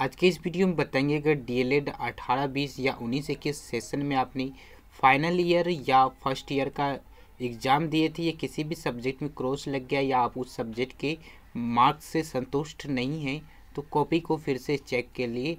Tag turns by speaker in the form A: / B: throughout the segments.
A: आज के इस वीडियो में बताएंगे अगर डी एल एड अठारह बीस या उन्नीस इक्कीस सेशन में आपने फाइनल ईयर या फर्स्ट ईयर का एग्ज़ाम दिए थे या किसी भी सब्जेक्ट में क्रॉस लग गया या आप उस सब्जेक्ट के मार्क्स से संतुष्ट नहीं हैं तो कॉपी को फिर से चेक के लिए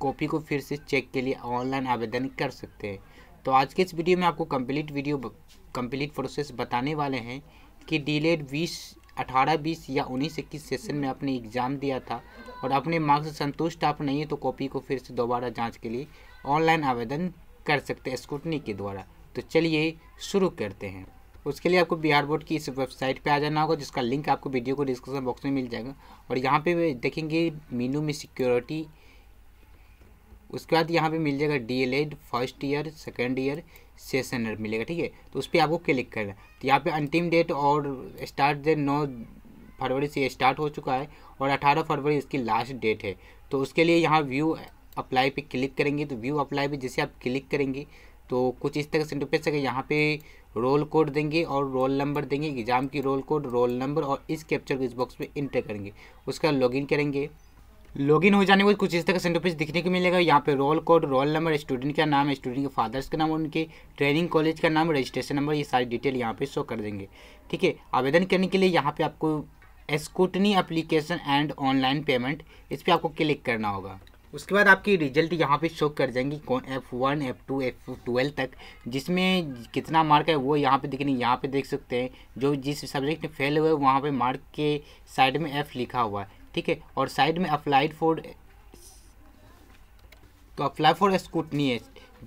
A: कॉपी को फिर से चेक के लिए ऑनलाइन आवेदन कर सकते हैं तो आज के इस वीडियो में आपको कंप्लीट वीडियो कंप्लीट प्रोसेस बताने वाले हैं कि डिलेड बीस अठारह बीस या उन्नीस इक्कीस सेशन में आपने एग्ज़ाम दिया था और अपने मार्क्स संतुष्ट आप नहीं तो कॉपी को फिर से दोबारा जाँच के लिए ऑनलाइन आवेदन कर सकते हैं स्कूटनी के द्वारा तो चलिए शुरू करते हैं उसके लिए आपको बिहार बोर्ड की इस वेबसाइट पे आ जाना होगा जिसका लिंक आपको वीडियो को डिस्क्रिप्शन बॉक्स में मिल जाएगा और यहाँ पे देखेंगे मीनू में सिक्योरिटी उसके बाद यहाँ पे मिल जाएगा Ed first year second year session year मिलेगा ठीक है तो उस पर आपको क्लिक करना है तो यहाँ पे अंतिम डेट और स्टार्ट डेट नौ फरवरी से स्टार्ट हो चुका है और अठारह फरवरी इसकी लास्ट डेट है तो उसके लिए यहाँ व्यू अप्लाई पे क्लिक करेंगे तो व्यू अप्लाई पे जैसे आप क्लिक करेंगे तो कुछ इस तरह से इंटरफेस है यहाँ पे रोल कोड देंगे और रोल नंबर देंगे एग्ज़ाम की रोल कोड रोल नंबर और इस कैप्चर को इस बॉक्स में इंटर करेंगे उसका लॉगिन करेंगे लॉगिन हो जाने के बाद कुछ इस तरह का पेज दिखने को मिलेगा यहाँ पे roll code roll number student का नाम स्टूडेंट के फादर्स का नाम उनके ट्रेनिंग कॉलेज का नाम रजिस्ट्रेशन नंबर ये सारी डिटेल यहाँ पे शो कर देंगे ठीक है आवेदन करने के लिए यहाँ पे आपको scrutiny application and online payment इस पर आपको क्लिक करना होगा उसके बाद आपकी रिजल्ट यहाँ पे शो कर जाएंगी कौन F one F two F twelve तक जिसमें कितना मार्क है वो यहाँ पे देखने यहाँ पे देख सकते हैं जो जिस सब्जेक्ट में फेल हुए वहाँ पे मार्क के साइड में एफ़ लिखा हुआ है ठीक है और साइड में अप्लाइड फॉर तो अप्लाई फॉर स्कूटनी है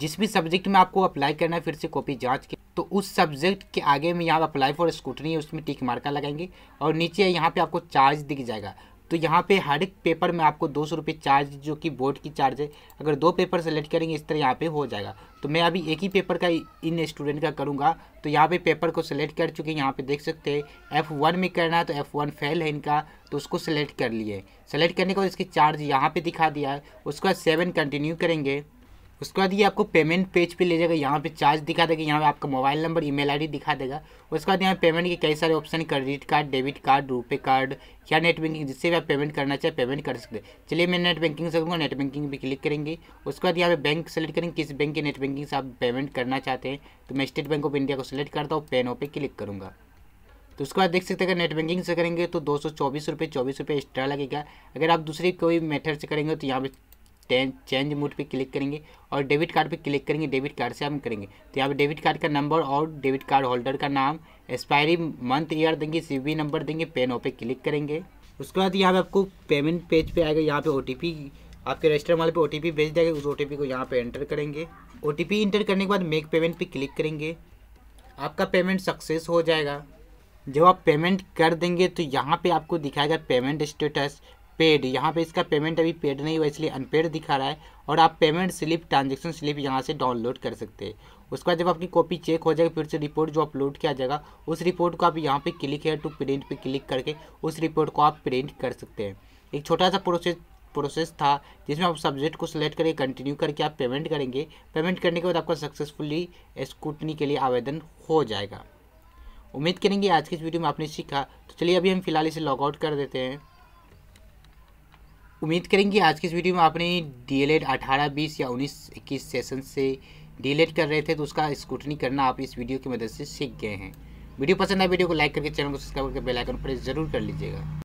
A: जिस भी सब्जेक्ट में आपको अप्लाई करना है फिर से कॉपी जांच के तो उस सब्जेक्ट के आगे में यहाँ अप्लाई फॉर स्कूटनी है उसमें टिक मार्का लगाएंगे और नीचे यहाँ पे आपको चार्ज दिख जाएगा तो यहाँ पे हर एक पेपर में आपको दो सौ रुपये चार्ज जो कि बोर्ड की चार्ज है अगर दो पेपर सेलेक्ट करेंगे इस तरह यहाँ पे हो जाएगा तो मैं अभी एक ही पेपर का इन स्टूडेंट का करूँगा तो यहाँ पे पेपर को सेलेक्ट कर चुके हैं यहाँ पे देख सकते हैं एफ़ वन में करना है तो एफ़ वन फेल है इनका तो उसको सेलेक्ट कर लिए सेलेक्ट करने के बाद इसकी चार्ज यहाँ पर दिखा दिया है उसके बाद सेवन कंटिन्यू करेंगे उसके बाद ये आपको पेमेंट पेज पे ले जाएगा यहाँ पे चार्ज दिखा देगा यहाँ पे आपका मोबाइल नंबर ईमेल आईडी दिखा देगा उसके बाद यहाँ पेमेंट के कई सारे option credit card debit card RuPay card या नेट बैंकिंग जिससे भी आप पेमेंट करना चाहे पेमेंट कर सकते हैं चलिए मैं नेट बैंकिंग से करूँगा नेट बैंकिंग भी क्लिक करेंगे उसके बाद यहाँ पे बैंक सेलेक्ट करेंगे किस बैंक के नेट बैंकिंग से आप पेमेंट करना चाहते हैं तो मैं स्टेट बैंक ऑफ इंडिया को सिलेक्ट करता हूँ पेनो पे क्लिक करूँगा तो उसके बाद देख सकते हैं अगर नेट बैंकिंग से करेंगे तो दो सौ चौबीस रुपये चौबीस रुपये एक्स्ट्रा लगेगा अगर आप दूसरी कोई मेथड से करेंगे तो यहाँ पे चेंज मोड पे क्लिक करेंगे और डेबिट कार्ड पे क्लिक करेंगे डेबिट कार्ड से हम करेंगे तो यहाँ पर डेबिट कार्ड का नंबर और डेबिट कार्ड होल्डर का नाम एक्सपायरी मंथ ईयर देंगे सी नंबर देंगे पेन ओ पे क्लिक करेंगे उसके बाद यहाँ पे आपको पेमेंट पेज पे आएगा यहाँ पे ओ आपके रजिस्टर वाले पे ओ भेज देगा उस ओ को यहाँ पे एंटर करेंगे ओ इंटर करने के बाद मेक पेमेंट पे क्लिक करेंगे आपका पेमेंट सक्सेस हो जाएगा जब आप पेमेंट कर देंगे तो यहाँ पे आपको दिखाएगा पेमेंट स्टेटस पेड यहाँ पे इसका पेमेंट अभी पेड नहीं हुआ इसलिए अनपेड दिखा रहा है और आप पेमेंट स्लिप ट्रांजेक्शन स्लिप यहाँ से डाउनलोड कर सकते हैं उसके बाद जब आपकी कॉपी चेक हो जाएगी फिर से रिपोर्ट जो अपलोड किया जाएगा उस रिपोर्ट को आप यहाँ पे क्लिक है टू प्रिंट पे क्लिक करके उस रिपोर्ट को आप प्रिंट कर सकते हैं एक छोटा सा प्रोसेस प्रोसेस था जिसमें आप सब्जेक्ट को सिलेक्ट करके कंटिन्यू करके आप पेमेंट करेंगे पेमेंट करने के बाद आपका सक्सेसफुली स्कूटनी के लिए आवेदन हो जाएगा उम्मीद करेंगे आज की इस वीडियो में आपने सीखा तो चलिए अभी हम फिलहाल इसे लॉगआउट कर देते हैं उम्मीद करेंगे आज की इस वीडियो में आपने एड अठारह बीस या उन्नीस इक्कीस सेशन से एड कर रहे थे तो उसका स्क्रूटनी करना आप इस वीडियो की मदद से सीख गए हैं वीडियो पसंद आए वीडियो को लाइक करके चैनल को सब्सक्राइब करके बेल आइकन प्रेस जरूर कर लीजिएगा